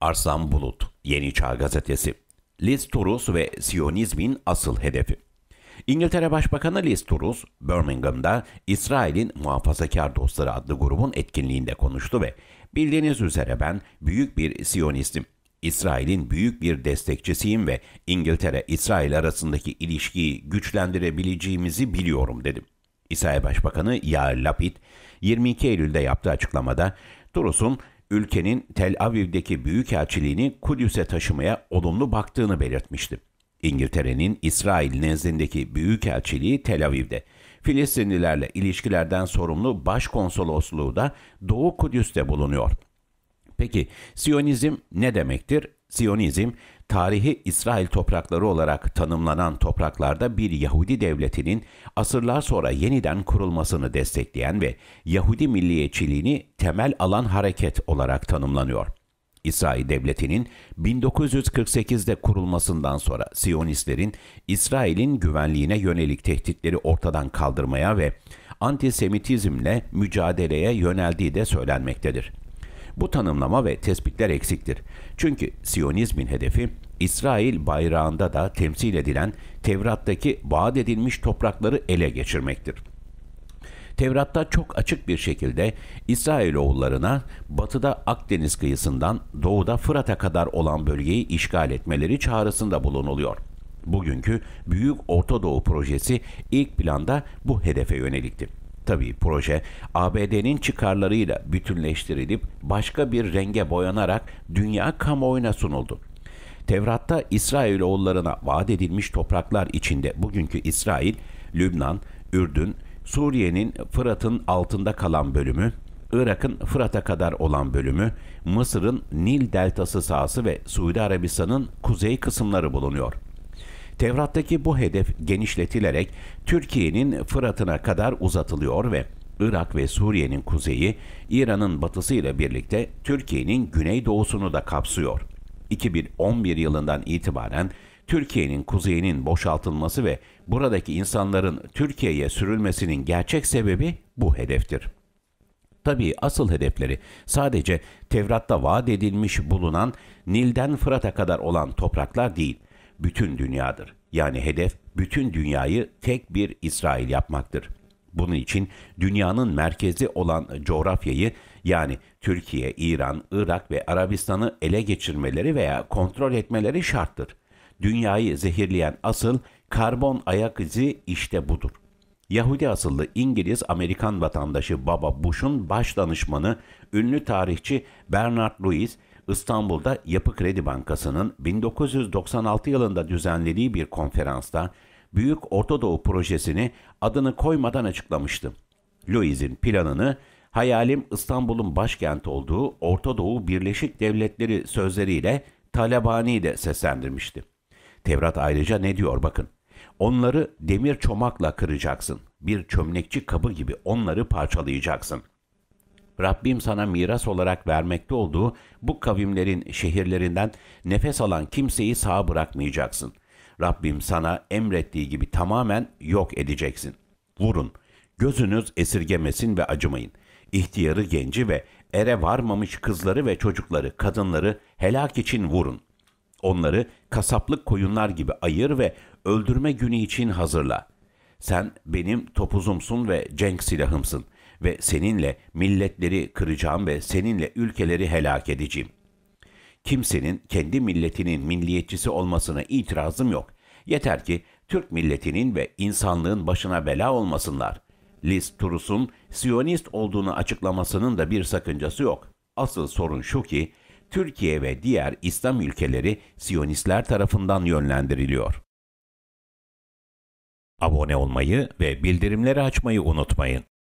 Arslan Bulut, Yeni Çağ Gazetesi. Liz Truss ve Siyonizmin asıl hedefi. İngiltere Başbakanı Liz Truss, Birmingham'da İsrail'in Muhafazakar Dostları adlı grubun etkinliğinde konuştu ve bildiğiniz üzere ben büyük bir Siyonistim. İsrail'in büyük bir destekçisiyim ve İngiltere-İsrail arasındaki ilişkiyi güçlendirebileceğimizi biliyorum dedim. İsrail Başbakanı Yair Lapid 22 Eylül'de yaptığı açıklamada Truss'un ülkenin Tel Aviv'deki büyükelçiliğini Kudüs'e taşımaya olumlu baktığını belirtmişti. İngiltere'nin İsrail nezdindeki büyükelçiliği Tel Aviv'de. Filistinlilerle ilişkilerden sorumlu başkonsolosluğu da Doğu Kudüs'te bulunuyor. Peki Siyonizm ne demektir? Siyonizm tarihi İsrail toprakları olarak tanımlanan topraklarda bir Yahudi devletinin asırlar sonra yeniden kurulmasını destekleyen ve Yahudi milliyetçiliğini temel alan hareket olarak tanımlanıyor. İsrail devletinin 1948'de kurulmasından sonra Siyonistlerin İsrail'in güvenliğine yönelik tehditleri ortadan kaldırmaya ve antisemitizmle mücadeleye yöneldiği de söylenmektedir. Bu tanımlama ve tespitler eksiktir. Çünkü Siyonizmin hedefi İsrail bayrağında da temsil edilen Tevrat'taki vaat edilmiş toprakları ele geçirmektir. Tevrat'ta çok açık bir şekilde İsrail oğullarına batıda Akdeniz kıyısından doğuda Fırat'a kadar olan bölgeyi işgal etmeleri çağrısında bulunuluyor. Bugünkü Büyük Orta Doğu Projesi ilk planda bu hedefe yöneliktir tabii proje ABD'nin çıkarlarıyla bütünleştirilip başka bir renge boyanarak dünya kamuoyuna sunuldu. Tevrat'ta İsrailoğullarına vaat edilmiş topraklar içinde bugünkü İsrail, Lübnan, Ürdün, Suriye'nin Fırat'ın altında kalan bölümü, Irak'ın Fırat'a kadar olan bölümü, Mısır'ın Nil deltası sahası ve Suudi Arabistan'ın kuzey kısımları bulunuyor.'' Tevrat'taki bu hedef genişletilerek Türkiye'nin Fırat'ına kadar uzatılıyor ve Irak ve Suriye'nin kuzeyi, İran'ın batısıyla birlikte Türkiye'nin güneydoğusunu da kapsıyor. 2011 yılından itibaren Türkiye'nin kuzeyinin boşaltılması ve buradaki insanların Türkiye'ye sürülmesinin gerçek sebebi bu hedeftir. Tabii asıl hedefleri sadece Tevrat'ta vaat edilmiş bulunan Nil'den Fırat'a kadar olan topraklar değil bütün dünyadır. Yani hedef bütün dünyayı tek bir İsrail yapmaktır. Bunun için dünyanın merkezi olan coğrafyayı yani Türkiye, İran, Irak ve Arabistan'ı ele geçirmeleri veya kontrol etmeleri şarttır. Dünyayı zehirleyen asıl karbon ayak izi işte budur. Yahudi asıllı İngiliz-Amerikan vatandaşı Baba Bush'un baş danışmanı, ünlü tarihçi Bernard Lewis, İstanbul'da Yapı Kredi Bankası'nın 1996 yılında düzenlediği bir konferansta Büyük Orta Doğu projesini adını koymadan açıklamıştı. Louis'in planını hayalim İstanbul'un başkent olduğu Orta Doğu Birleşik Devletleri sözleriyle Talabani de seslendirmişti. Tevrat ayrıca ne diyor bakın. Onları demir çomakla kıracaksın. Bir çömlekçi kabı gibi onları parçalayacaksın.'' Rabbim sana miras olarak vermekte olduğu bu kavimlerin şehirlerinden nefes alan kimseyi sağ bırakmayacaksın. Rabbim sana emrettiği gibi tamamen yok edeceksin. Vurun, gözünüz esirgemesin ve acımayın. İhtiyarı genci ve ere varmamış kızları ve çocukları, kadınları helak için vurun. Onları kasaplık koyunlar gibi ayır ve öldürme günü için hazırla. Sen benim topuzumsun ve cenk silahımsın.'' ve seninle milletleri kıracağım ve seninle ülkeleri helak edeceğim. Kimsenin kendi milletinin milliyetçisi olmasına itirazım yok. Yeter ki Türk milletinin ve insanlığın başına bela olmasınlar. Liz Truss'un Siyonist olduğunu açıklamasının da bir sakıncası yok. Asıl sorun şu ki Türkiye ve diğer İslam ülkeleri Siyonistler tarafından yönlendiriliyor. Abone olmayı ve bildirimleri açmayı unutmayın.